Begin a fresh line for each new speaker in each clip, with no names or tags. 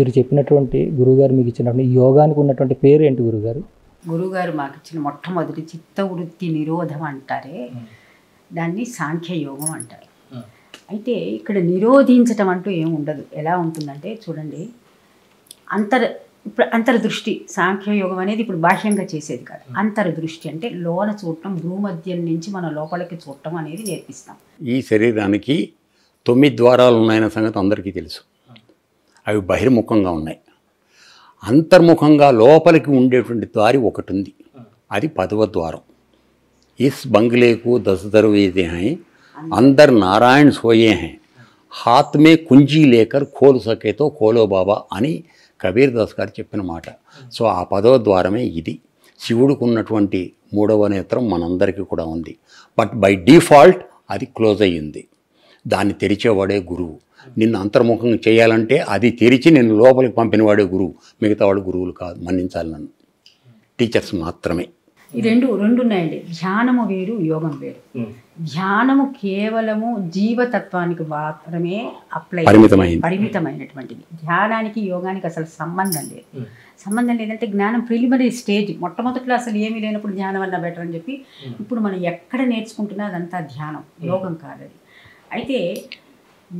మీరు చెప్పినటువంటి గురువుగారు మీకు ఇచ్చినటువంటి యోగానికి ఉన్నటువంటి పేరు ఏంటి గురుగారు
గురువుగారు మాకు ఇచ్చిన మొట్టమొదటి చిత్తవృత్తి నిరోధం అంటారే దాన్ని సాంఖ్య యోగం అంటారు అయితే ఇక్కడ నిరోధించటం అంటూ ఏమి ఉండదు ఎలా ఉంటుందంటే చూడండి అంతర్ ఇప్పుడు అంతర్దృష్టి సాంఖ్యయోగం అనేది ఇప్పుడు బాహ్యంగా చేసేది కాదు అంతర్దృష్టి అంటే లోన చూడటం భూమధ్యం నుంచి మన లోపలికి చూడటం అనేది నేర్పిస్తాం
ఈ శరీరానికి తొమ్మిది ద్వారాలు ఉన్నాయన్న సంగతి అందరికీ తెలుసు అవి బహిర్ముఖంగా ఉన్నాయి అంతర్ముఖంగా లోపలికి ఉండేటువంటి దారి ఒకటి ఉంది అది పదవ ద్వారం ఇస్ బంగ్లేకు దశ దర్వేదే హై అందరు నారాయణ సోయే హై హాత్మే కుంజీ లేకర్ కోలు సకేతో కోలో బాబా అని కబీర్ దాస్ గారు చెప్పిన మాట సో ఆ పదవ ద్వారమే ఇది శివుడికి ఉన్నటువంటి మూడవ నేత్రం మనందరికీ కూడా ఉంది బట్ బై డిఫాల్ట్ అది క్లోజ్ అయ్యింది దాన్ని తెరిచేవాడే గురువు నిన్ను అంతర్ముఖం చేయాలంటే అది తెరిచి నేను లోపలికి వాడే గురువు మిగతా వాడు గురువులు కాదు మన్నించాలి నన్ను టీచర్స్ మాత్రమే
ఈ రెండు రెండు ఉన్నాయండి ధ్యానము వేరు యోగం వేరు ధ్యానము కేవలము జీవతత్వానికి మాత్రమే అప్లై పరిమితమైన పరిమితమైనటువంటిది ధ్యానానికి యోగానికి అసలు సంబంధం లేదు సంబంధం లేదంటే జ్ఞానం ప్రిలిమినరీ స్టేజ్ మొట్టమొదట్లో అసలు ఏమీ లేనప్పుడు ధ్యానం అన్న బెటర్ అని చెప్పి ఇప్పుడు మనం ఎక్కడ నేర్చుకుంటున్నా అదంతా ధ్యానం యోగం కాదది అయితే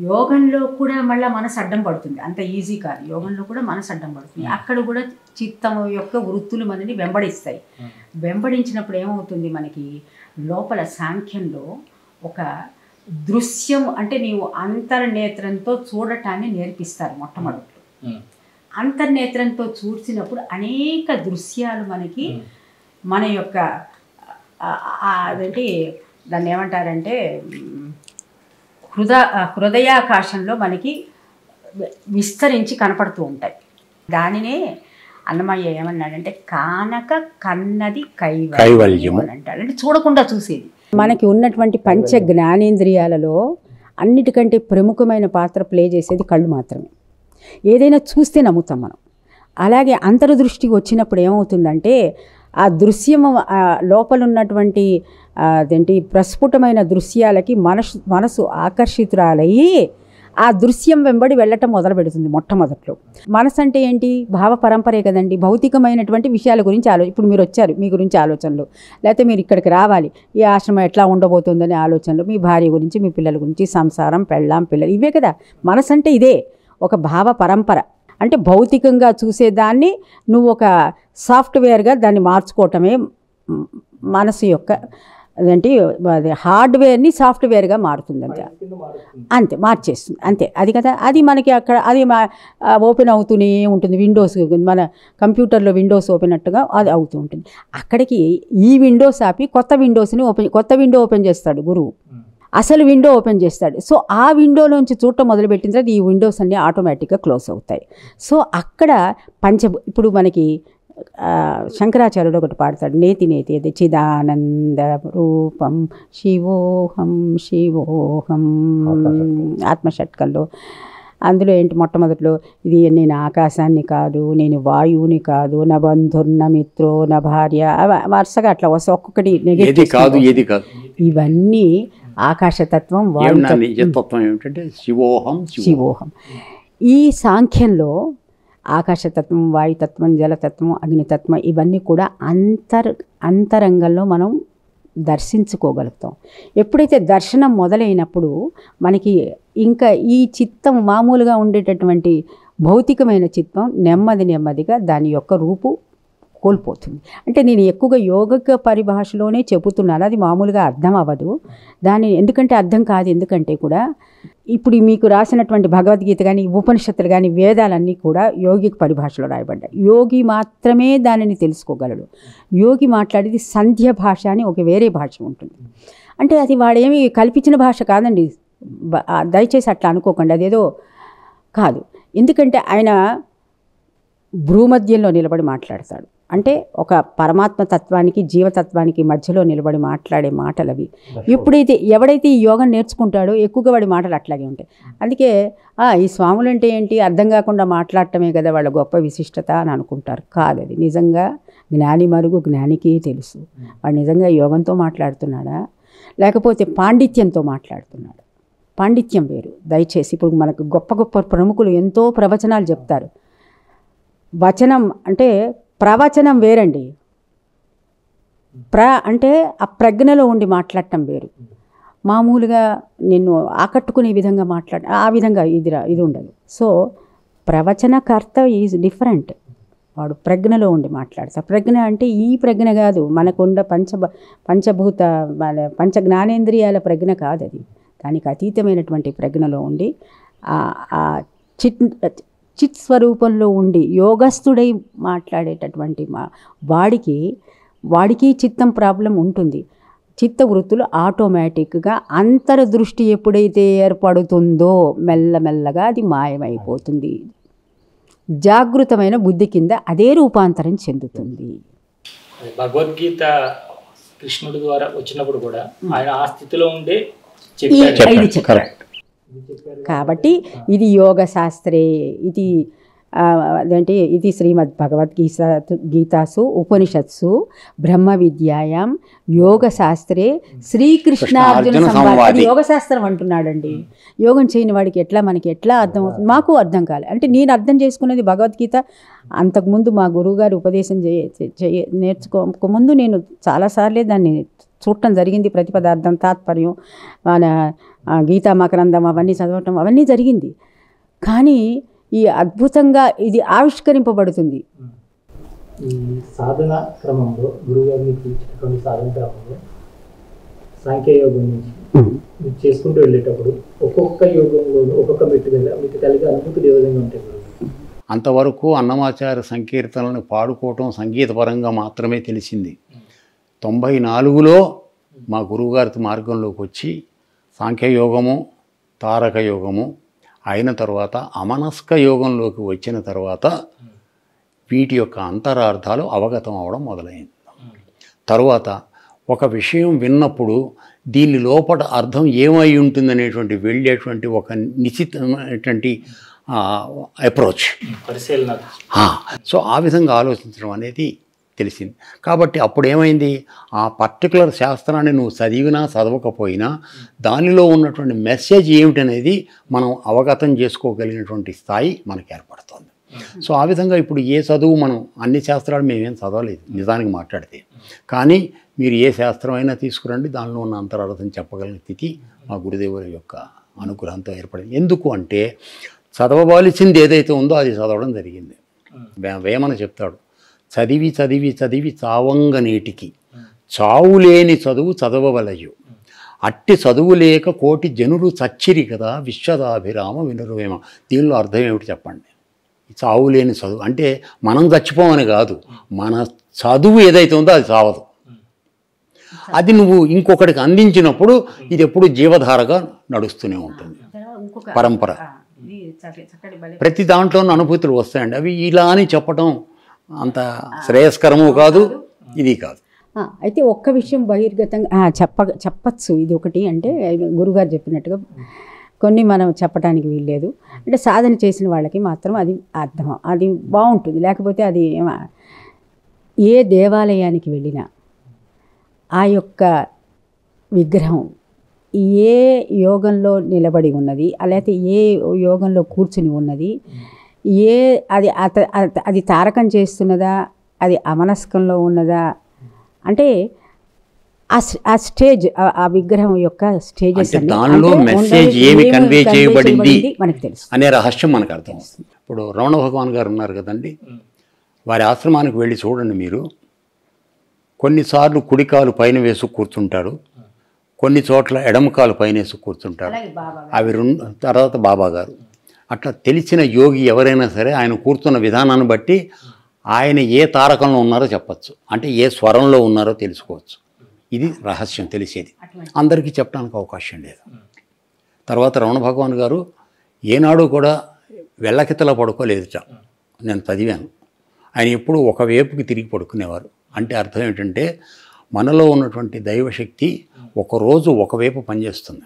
యోగంలో కూడా మళ్ళీ మనసు అడ్డం పడుతుంది అంత ఈజీ కాదు యోగంలో కూడా మనసు అడ్డం పడుతుంది hmm. అక్కడ కూడా చిత్తం యొక్క వృత్తులు మనని వెంబడిస్తాయి hmm. వెంబడించినప్పుడు ఏమవుతుంది మనకి లోపల సాంఖ్యంలో ఒక దృశ్యం అంటే నీవు అంతర్నేత్రంతో చూడటాన్ని నేర్పిస్తారు మొట్టమొదట్లో hmm. అంతర్నేత్రంతో చూసినప్పుడు అనేక దృశ్యాలు మనకి మన యొక్క అదంటే దాన్ని ఏమంటారంటే హృద హృదయాకాశంలో మనకి విస్తరించి కనపడుతూ ఉంటాయి దానినే అన్నమయ్య ఏమన్నాడంటే కానక కన్నది కైవల్యం అంటాడు అంటే చూడకుండా చూసేది మనకి ఉన్నటువంటి పంచ జ్ఞానేంద్రియాలలో అన్నిటికంటే ప్రముఖమైన పాత్ర ప్లే చేసేది కళ్ళు మాత్రమే ఏదైనా చూస్తే నమ్ముతాం మనం అలాగే అంతర్దృష్టి వచ్చినప్పుడు ఏమవుతుందంటే ఆ దృశ్యం లోపల ఉన్నటువంటి అదేంటి ప్రస్ఫుటమైన దృశ్యాలకి మనసు మనసు ఆకర్షితురాలయ్యి ఆ దృశ్యం వెంబడి వెళ్ళటం మొదలు పెడుతుంది మొట్టమొదట్లో మనసు అంటే ఏంటి భావ పరంపరే కదండి భౌతికమైనటువంటి విషయాల గురించి ఆలో ఇప్పుడు మీరు వచ్చారు మీ గురించి ఆలోచనలు లేకపోతే మీరు ఇక్కడికి రావాలి ఈ ఆశ్రమం ఎట్లా ఉండబోతుందనే ఆలోచనలు మీ భార్య గురించి మీ పిల్లల గురించి సంసారం పెళ్ళాం పిల్లలు ఇవే కదా మనసు అంటే ఇదే ఒక భావ పరంపర అంటే భౌతికంగా చూసేదాన్ని నువ్వు ఒక సాఫ్ట్వేర్గా దాన్ని మార్చుకోవటమే మనసు యొక్క అదేంటి అది హార్డ్వేర్ని సాఫ్ట్వేర్గా మారుతుంది అంతే అంతే మార్చేస్తుంది అంతే అది కదా అది మనకి అక్కడ అది ఓపెన్ అవుతూనే ఉంటుంది విండోస్ మన కంప్యూటర్లో విండోస్ ఓపెన్ అట్టుగా అది అవుతూ ఉంటుంది అక్కడికి ఈ విండోస్ ఆపి కొత్త విండోస్ని ఓపెన్ కొత్త విండో ఓపెన్ చేస్తాడు గురువు hmm. అసలు విండో ఓపెన్ చేస్తాడు సో ఆ విండోలోంచి చూడటం మొదలుపెట్టిన తర్వాత ఈ విండోస్ అన్నీ ఆటోమేటిక్గా క్లోజ్ అవుతాయి సో అక్కడ పంచ ఇప్పుడు మనకి శంకరాచార్యుడు ఒకటి పాడతాడు నేతి నేతి అది చిదానంద రూపం శివోహం శివోహం ఆత్మషట్కంలో అందులో ఏంటి మొట్టమొదట్లో ఇది నేను ఆకాశాన్ని కాదు నేను వాయువుని కాదు నా బంధుర్ నా మిత్రో నా భార్య వరుసగా అట్లా వస్తా ఒక్కొక్కటి నెగటివ్ కాదు ఏది కాదు ఇవన్నీ ఆకాశతత్వం వాయుతత్వం
ఏమిటంటే శివోహం శివోహం
ఈ సాంఖ్యంలో ఆకాశతత్వం వాయుతత్వం జలతత్వం అగ్నితత్వం ఇవన్నీ కూడా అంతర్ అంతరంగంలో మనం దర్శించుకోగలుగుతాం ఎప్పుడైతే దర్శనం మొదలైనప్పుడు మనకి ఇంకా ఈ చిత్తం మామూలుగా ఉండేటటువంటి భౌతికమైన చిత్తం నెమ్మది నెమ్మదిగా దాని యొక్క రూపు కోల్పోతుంది అంటే నేను ఎక్కువగా యోగ పరిభాషలోనే చెబుతున్నాను అది మామూలుగా అర్థం అవ్వదు దాని ఎందుకంటే అర్థం కాదు ఎందుకంటే కూడా ఇప్పుడు మీకు రాసినటువంటి భగవద్గీత కానీ ఉపనిషత్తులు కానీ వేదాలన్నీ కూడా యోగికి పరిభాషలో రాయబడ్డాయి యోగి మాత్రమే దానిని తెలుసుకోగలడు యోగి మాట్లాడేది సంధ్య భాష అని ఒక వేరే భాష ఉంటుంది అంటే అది వాడేమి కల్పించిన భాష కాదండి దయచేసి అట్లా అనుకోకండి అదేదో కాదు ఎందుకంటే ఆయన భ్రూమధ్యంలో నిలబడి మాట్లాడతాడు అంటే ఒక పరమాత్మ తత్వానికి జీవతత్వానికి మధ్యలో నిలబడి మాట్లాడే మాటలు అవి ఇప్పుడైతే ఎవడైతే ఈ యోగం నేర్చుకుంటాడో ఎక్కువగా వాడి మాటలు అట్లాగే ఉంటాయి అందుకే ఈ స్వాములు అంటే ఏంటి అర్థం కాకుండా మాట్లాడటమే కదా వాళ్ళ గొప్ప విశిష్టత అని అనుకుంటారు కాదు అది నిజంగా జ్ఞాని మరుగు జ్ఞానికి తెలుసు వాడు నిజంగా యోగంతో మాట్లాడుతున్నాడా లేకపోతే పాండిత్యంతో మాట్లాడుతున్నాడు పాండిత్యం వేరు దయచేసి ఇప్పుడు మనకు గొప్ప గొప్ప ప్రముఖులు ఎంతో ప్రవచనాలు చెప్తారు వచనం అంటే ప్రవచనం వేరండి ప్ర అంటే ఆ ప్రజ్ఞలో ఉండి మాట్లాడటం వేరు మామూలుగా నిన్ను ఆకట్టుకునే విధంగా మాట్లాడ ఆ విధంగా ఇది ఇది ఉండదు సో ప్రవచనకర్త ఈజ్ డిఫరెంట్ వాడు ప్రజ్ఞలో ఉండి మాట్లాడతారు ప్రజ్ఞ అంటే ఈ ప్రజ్ఞ కాదు మనకుండ పంచ పంచభూత పంచ జ్ఞానేంద్రియాల ప్రజ్ఞ కాదు అది దానికి అతీతమైనటువంటి ప్రజ్ఞలో ఉండి చిట్ చిత్ స్వరూపంలో ఉండి యోగస్థుడై మాట్లాడేటటువంటి మా వాడికి వాడికి చిత్తం ప్రాబ్లం ఉంటుంది చిత్త వృత్తులు ఆటోమేటిక్గా దృష్టి ఎప్పుడైతే ఏర్పడుతుందో మెల్లమెల్లగా అది మాయమైపోతుంది జాగృతమైన బుద్ధి కింద అదే రూపాంతరం చెందుతుంది
భగవద్గీత కృష్ణుడి ద్వారా వచ్చినప్పుడు కూడా ఆయన ఆ స్థితిలో ఉండే
కాబట్టి ఇది యోగ శాస్త్రే ఇది అదేంటి ఇది శ్రీమద్ భగవద్గీత గీతాసు ఉపనిషత్సు బ్రహ్మ విద్యాయం యోగ శాస్త్రే శ్రీకృష్ణార్జున సంవాదం యోగ శాస్త్రం అంటున్నాడండి యోగం చేయని వాడికి ఎట్లా మనకి ఎట్లా అర్థం అవుతుంది మాకు అర్థం కాలేదు అంటే నేను అర్థం చేసుకునేది భగవద్గీత అంతకుముందు మా గురువుగారు ఉపదేశం చేయ చేయ నేర్చుకోకముందు నేను చాలాసార్లే దాన్ని చూడటం జరిగింది ప్రతి పదార్థం తాత్పర్యం మన గీతా మకరందం అవన్నీ చదవటం అవన్నీ జరిగింది కానీ ఈ అద్భుతంగా ఇది ఆవిష్కరింపబడుతుంది
సాధన క్రమంలో గురువుగారు మీకు ఇచ్చినటువంటి సాధన క్రమంలో సాంఖ్య యోగం నుంచి మీరు చేసుకుంటూ వెళ్ళేటప్పుడు ఒక్కొక్క యోగంలోనూ ఒక్కొక్క మెట్టు మీద మీకు కలిగే అనుభూతులు ఏ విధంగా ఉంటాయి అంతవరకు అన్నమాచార్య సంకీర్తనలను పాడుకోవటం సంగీతపరంగా మాత్రమే తెలిసింది తొంభై నాలుగులో మా గురువుగారి మార్గంలోకి వచ్చి సాంఖ్యయోగము తారక యోగము అయిన తర్వాత అమనస్క యోగంలోకి వచ్చిన తర్వాత వీటి యొక్క అంతరార్థాలు అవగతం అవడం మొదలైంది తరువాత ఒక విషయం విన్నప్పుడు దీని లోపల అర్థం ఏమై ఉంటుందనేటువంటి వెళ్ళేటువంటి ఒక నిశ్చితమైనటువంటి అప్రోచ్ సో ఆ విధంగా ఆలోచించడం అనేది తెలిసింది కాబట్టి అప్పుడు ఏమైంది ఆ పర్టికులర్ శాస్త్రాన్ని నువ్వు చదివినా చదవకపోయినా దానిలో ఉన్నటువంటి మెసేజ్ ఏమిటనేది మనం అవగతం చేసుకోగలిగినటువంటి స్థాయి మనకు ఏర్పడుతుంది సో ఆ విధంగా ఇప్పుడు ఏ చదువు మనం అన్ని శాస్త్రాలు మేమేం చదవలేదు నిజానికి మాట్లాడితే కానీ మీరు ఏ శాస్త్రమైనా తీసుకురండి దానిలో ఉన్న అంతరార్థం చెప్పగలిగిన స్థితి మా గురుదేవుల యొక్క అనుగ్రహంతో ఏర్పడింది ఎందుకు అంటే చదవవలసింది ఏదైతే ఉందో అది చదవడం జరిగింది వేమన చెప్తాడు చదివి చదివి చదివి చావంగ నేటికి చావులేని చదువు చదవవలయు అట్టి చదువు లేక కోటి జనులు చచ్చిరి కదా విశ్వదాభిరామ వినురువేమ దీనిలో అర్థం ఏమిటి చెప్పండి చావులేని చదువు అంటే మనం చచ్చిపోమని కాదు మన చదువు ఏదైతే ఉందో అది చావదు అది నువ్వు ఇంకొకటికి అందించినప్పుడు ఇది ఎప్పుడు జీవధారగా నడుస్తూనే ఉంటుంది పరంపర ప్రతి దాంట్లోనూ అనుభూతులు వస్తాయండి అవి ఇలా అని చెప్పడం అంత శ్రేయస్కరము కాదు ఇది కాదు
అయితే ఒక్క విషయం బహిర్గతంగా చెప్ప చెప్పచ్చు ఇది ఒకటి అంటే గురుగారు చెప్పినట్టుగా కొన్ని మనం చెప్పడానికి వీల్లేదు అంటే సాధన చేసిన వాళ్ళకి మాత్రం అది అర్థం అది బాగుంటుంది లేకపోతే అది ఏ దేవాలయానికి వెళ్ళినా ఆ యొక్క విగ్రహం ఏ యోగంలో నిలబడి ఉన్నది లేకపోతే ఏ యోగంలో కూర్చుని ఉన్నది ఏ అది అత అది తారకం చేస్తున్నదా అది అమనస్కంలో ఉన్నదా అంటే ఆ స్టేజ్ ఆ విగ్రహం యొక్క స్టేజెస్ దానిలో మెసేజ్ ఏమి కన్వే చేయబడింది మనకి తెలుసు
అనే రహస్యం మనకు అర్థం ఇప్పుడు రమణ భగవాన్ గారు ఉన్నారు కదండి వారి ఆశ్రమానికి వెళ్ళి చూడండి మీరు కొన్నిసార్లు కుడికాలు పైన వేసు కూర్చుంటారు కొన్ని చోట్ల ఎడమకాలు పైన వేసు కూర్చుంటారు అవి రెండు తర్వాత బాబా గారు అట్లా తెలిసిన యోగి ఎవరైనా సరే ఆయన కూర్చున్న విధానాన్ని బట్టి ఆయన ఏ తారకంలో ఉన్నారో చెప్పచ్చు అంటే ఏ స్వరంలో ఉన్నారో తెలుసుకోవచ్చు ఇది రహస్యం తెలిసేది అందరికీ చెప్పడానికి అవకాశం లేదు తర్వాత రమణ భగవాన్ గారు ఏనాడు కూడా వెళ్ళకితల పడుకోలేదుట నేను చదివాను ఆయన ఎప్పుడు ఒకవైపుకి తిరిగి పడుకునేవారు అంటే అర్థం ఏంటంటే మనలో ఉన్నటువంటి దైవశక్తి ఒకరోజు ఒకవైపు పనిచేస్తుంది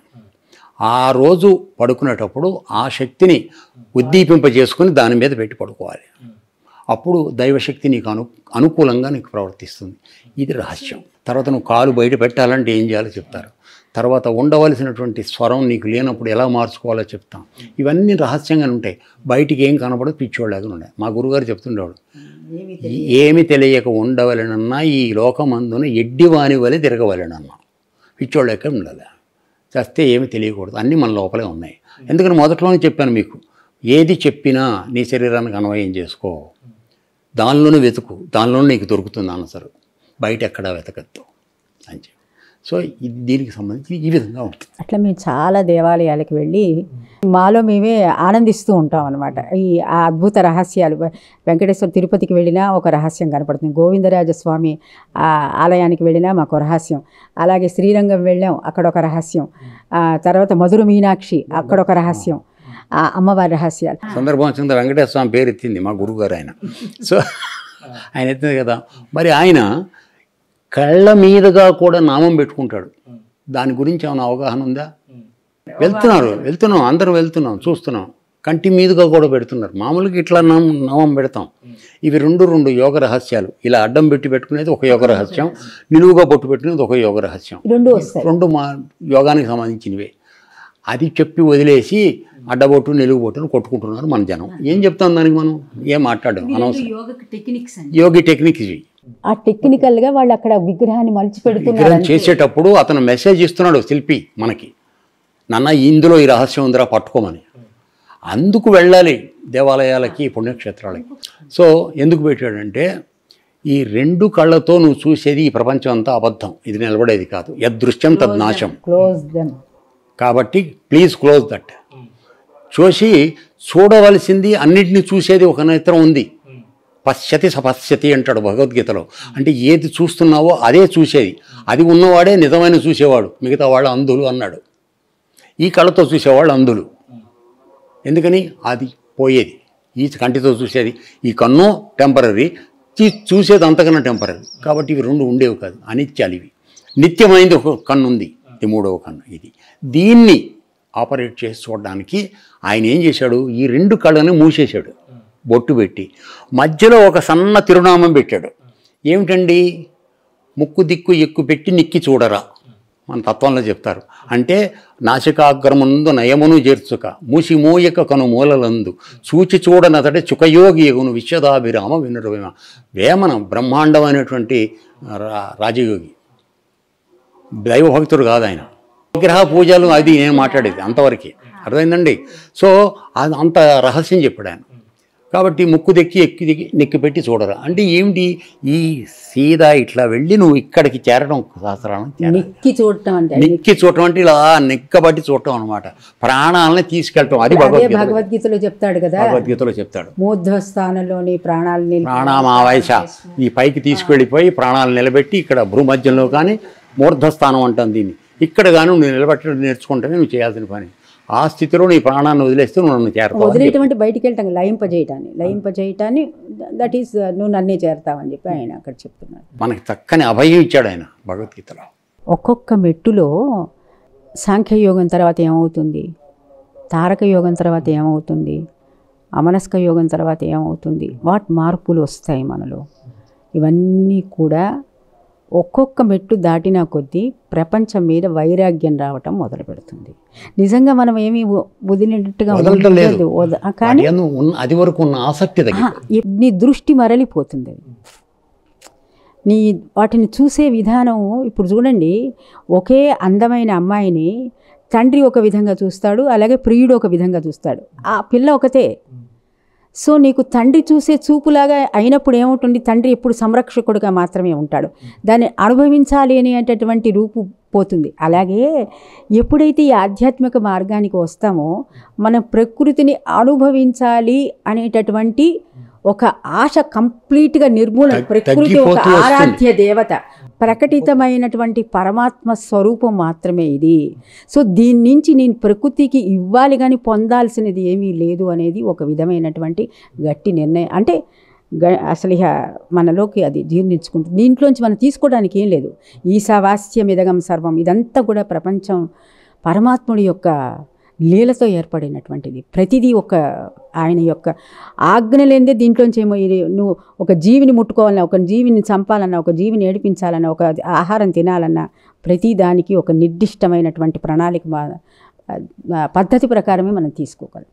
ఆ రోజు పడుకునేటప్పుడు ఆ శక్తిని ఉద్దీపింపజేసుకుని దాని మీద పెట్టి పడుకోవాలి అప్పుడు దైవశక్తి నీకు అను అనుకూలంగా నీకు ప్రవర్తిస్తుంది ఇది రహస్యం తర్వాత నువ్వు కాలు బయట పెట్టాలంటే ఏం చేయాలో చెప్తారు తర్వాత ఉండవలసినటువంటి స్వరం నీకు లేనప్పుడు ఎలా మార్చుకోవాలో చెప్తాం ఇవన్నీ రహస్యంగా ఉంటాయి బయటికి ఏం కనపడదు అది ఉండే మా గురుగారు చెప్తుండేవాడు ఏమి తెలియక ఉండవలనన్నా ఈ లోకమందున ఎడ్డివాని వలె తిరగవలనన్నా పిచ్చోళ్ళకే ఉండాలి చేస్తే ఏమి తెలియకూడదు అన్నీ మన లోపలే ఉన్నాయి ఎందుకని మొదట్లోనే చెప్పాను మీకు ఏది చెప్పినా నీ శరీరానికి అన్వయం చేసుకో దానిలోనే వెతుకు దానిలోనే నీకు దొరుకుతుంది ఆన్సర్ బయట ఎక్కడా వెతకద్దు అని చెప్పి సో దీనికి సంబంధించి ఈ విధంగా ఉంటుంది
అట్లా మేము చాలా దేవాలయాలకు వెళ్ళి మాలో మేమే ఆనందిస్తూ ఉంటాం అనమాట ఈ అద్భుత రహస్యాలు వెంకటేశ్వర తిరుపతికి వెళ్ళినా ఒక రహస్యం కనపడుతుంది గోవిందరాజస్వామి ఆలయానికి వెళ్ళినా మాకు రహస్యం అలాగే శ్రీరంగం వెళ్ళాం అక్కడ ఒక రహస్యం తర్వాత మధుర మీనాక్షి అక్కడ ఒక రహస్యం అమ్మవారి రహస్యాలు
సందర్భం వచ్చింది వెంకటేశ్వర స్వామి పేరు ఎత్తింది మా గురుగారు ఆయన సో ఆయన ఎత్తింది కదా మరి ఆయన కళ్ళ మీదుగా కూడా నామం పెట్టుకుంటాడు దాని గురించి ఏమైనా అవగాహన ఉందా వెళ్తున్నారు వెళ్తున్నాం అందరం వెళ్తున్నాం చూస్తున్నాం కంటి మీదుగా కూడా పెడుతున్నారు మామూలుగా ఇట్లా నవం నవం పెడతాం ఇవి రెండు రెండు యోగ రహస్యాలు ఇలా అడ్డం పెట్టి పెట్టుకునేది ఒక యోగ రహస్యం నిలువుగా పొట్టు పెట్టుకునేది ఒక యోగ రహస్యం రెండు రెండు మా యోగానికి సంబంధించినవే అది చెప్పి వదిలేసి అడ్డబొట్టు నిలువు బొట్టును కొట్టుకుంటున్నారు మన జనం ఏం చెప్తాం దానికి మనం ఏం మాట్లాడడం
అనవసరం
యోగి టెక్నిక్ ఇవి
ఆ టెక్నికల్గా వాళ్ళు అక్కడ విగ్రహాన్ని మలిచి పెడుతున్నారు
చేసేటప్పుడు అతను మెసేజ్ ఇస్తున్నాడు శిల్పి మనకి నాన్న ఇందులో ఈ రహస్యం ఉందిరా పట్టుకోమని అందుకు వెళ్ళాలి దేవాలయాలకి పుణ్యక్షేత్రాలకి సో ఎందుకు పెట్టాడంటే ఈ రెండు కళ్ళతో నువ్వు చూసేది ఈ ప్రపంచం అంతా అబద్ధం ఇది నిలబడేది కాదు యదృశ్యం తద్నాశం కాబట్టి ప్లీజ్ క్లోజ్ దట్ చూసి చూడవలసింది అన్నింటినీ చూసేది ఒక నేత్రం ఉంది పశ్యతి సపశ్యతి అంటాడు భగవద్గీతలో అంటే ఏది చూస్తున్నావో అదే చూసేది అది ఉన్నవాడే నిజమైన చూసేవాడు మిగతా వాళ్ళు అంధులు అన్నాడు ఈ కళ్ళతో చూసేవాళ్ళు అందులు ఎందుకని అది పోయేది ఈ కంటితో చూసేది ఈ కన్ను టెంపరీ చూసేది అంతకన్నా టెంపరీ కాబట్టి ఇవి రెండు ఉండేవి కాదు అనిత్యాలు ఇవి నిత్యమైంది ఒక కన్ను ఉంది ఇది మూడవ కన్ను ఇది దీన్ని ఆపరేట్ చేసి చూడడానికి ఆయన ఏం చేశాడు ఈ రెండు కళ్ళని మూసేశాడు బొట్టు పెట్టి మధ్యలో ఒక సన్న తిరునామం పెట్టాడు ఏమిటండి ముక్కు దిక్కు ఎక్కు పెట్టి నిక్కి చూడరా మన తత్వంలో చెప్తారు అంటే నాసికాగ్రముందు నయమును చేర్చుక మూసి మూయక కను మూలలందు చూచి చూడనతడే చుకయోగి ఎగును విశ్వదాభిరామ వినుడవేమ వేమన అనేటువంటి రాజయోగి దైవభక్తుడు కాదు ఆయన విగ్రహ పూజలు అది నేను మాట్లాడేది అంతవరకే అర్థమైందండి సో అది అంత రహస్యం చెప్పాడు ఆయన కాబట్టి ముక్కు దెక్కి ఎక్కి దిగి నెక్కి పెట్టి చూడరా అంటే ఏమిటి ఈ సీదా ఇట్లా వెళ్ళి నువ్వు ఇక్కడికి చేరడం సహస్రాలను నెక్కి
చూడటం అంటే నెక్కి
చూడటం అంటే ఇలా నెక్కబట్టి చూడటం అనమాట ప్రాణాలని తీసుకెళ్ళటం అది
భగవద్గీతలో చెప్తాడు కదా
భగవద్గీతలో చెప్తాడు
మూర్ధ్వస్థానంలోని ప్రాణాలని
ప్రాణామావేశ ఈ పైకి తీసుకెళ్ళిపోయి ప్రాణాలు నిలబెట్టి ఇక్కడ భూమధ్యంలో కానీ మూర్ధస్థానం అంటాం దీన్ని ఇక్కడ గాను నువ్వు నిలబెట్టడం నేర్చుకుంటేనే నువ్వు చేయాల్సిన పని ఆ స్థితిలో నీ ప్రాణాన్ని వదిలేస్తే నువ్వు నన్ను చేరతావు వదిలేటువంటి
బయటికి వెళ్ళటం లయింపజేయటాన్ని లయింపజేయటాన్ని దట్ ఈస్ uh, నువ్వు నన్నే చేరతావని చెప్పి
ఆయన అక్కడ చెప్తున్నాడు మనకి చక్కని అభయం ఇచ్చాడు ఆయన భగవద్గీతలో
ఒక్కొక్క మెట్టులో సాంఖ్యయోగం తర్వాత ఏమవుతుంది తారక యోగం తర్వాత ఏమవుతుంది అమనస్క యోగం తర్వాత ఏమవుతుంది వాట్ మార్పులు వస్తాయి మనలో ఇవన్నీ కూడా ఒక్కొక్క మెట్టు దాటిన కొద్దీ ప్రపంచం మీద వైరాగ్యం రావటం మొదలు పెడుతుంది నిజంగా మనం ఏమి వదిలినట్టుగా
కానీ అది వరకు ఆసక్తి
నీ దృష్టి మరలిపోతుంది అది నీ వాటిని చూసే విధానం ఇప్పుడు చూడండి ఒకే అందమైన అమ్మాయిని తండ్రి ఒక విధంగా చూస్తాడు అలాగే ప్రియుడు ఒక విధంగా చూస్తాడు ఆ పిల్ల ఒకతే సో నీకు తండ్రి చూసే చూపులాగా అయినప్పుడు ఏముంటుంది తండ్రి ఎప్పుడు సంరక్షకుడుగా మాత్రమే ఉంటాడు దాన్ని అనుభవించాలి అనేటటువంటి రూపు పోతుంది అలాగే ఎప్పుడైతే ఈ ఆధ్యాత్మిక మార్గానికి వస్తామో మన ప్రకృతిని అనుభవించాలి అనేటటువంటి ఒక ఆశ కంప్లీట్గా నిర్మూలన ప్రకృతి ఒక ఆరాధ్య దేవత ప్రకటితమైనటువంటి పరమాత్మ స్వరూపం మాత్రమే ఇది సో దీని నుంచి నేను ప్రకృతికి ఇవ్వాలి కానీ పొందాల్సినది ఏమీ లేదు అనేది ఒక విధమైనటువంటి గట్టి నిర్ణయం అంటే అసలు ఇక మనలోకి అది జీర్ణించుకుంటుంది దీంట్లోంచి మనం తీసుకోవడానికి ఏం లేదు ఈశావాస్యం మిదగం సర్వం ఇదంతా కూడా ప్రపంచం పరమాత్ముడి యొక్క లీలతో ఏర్పడినటువంటిది ప్రతిదీ ఒక ఆయన యొక్క ఆజ్ఞ లేనిదే దీంట్లోంచి ఏమో నువ్వు ఒక జీవిని ముట్టుకోవాలన్నా ఒక జీవిని చంపాలన్నా ఒక జీవిని ఏడిపించాలన్నా ఒక ఆహారం తినాలన్నా ప్రతి దానికి ఒక నిర్దిష్టమైనటువంటి ప్రణాళిక పద్ధతి ప్రకారమే మనం తీసుకోగలం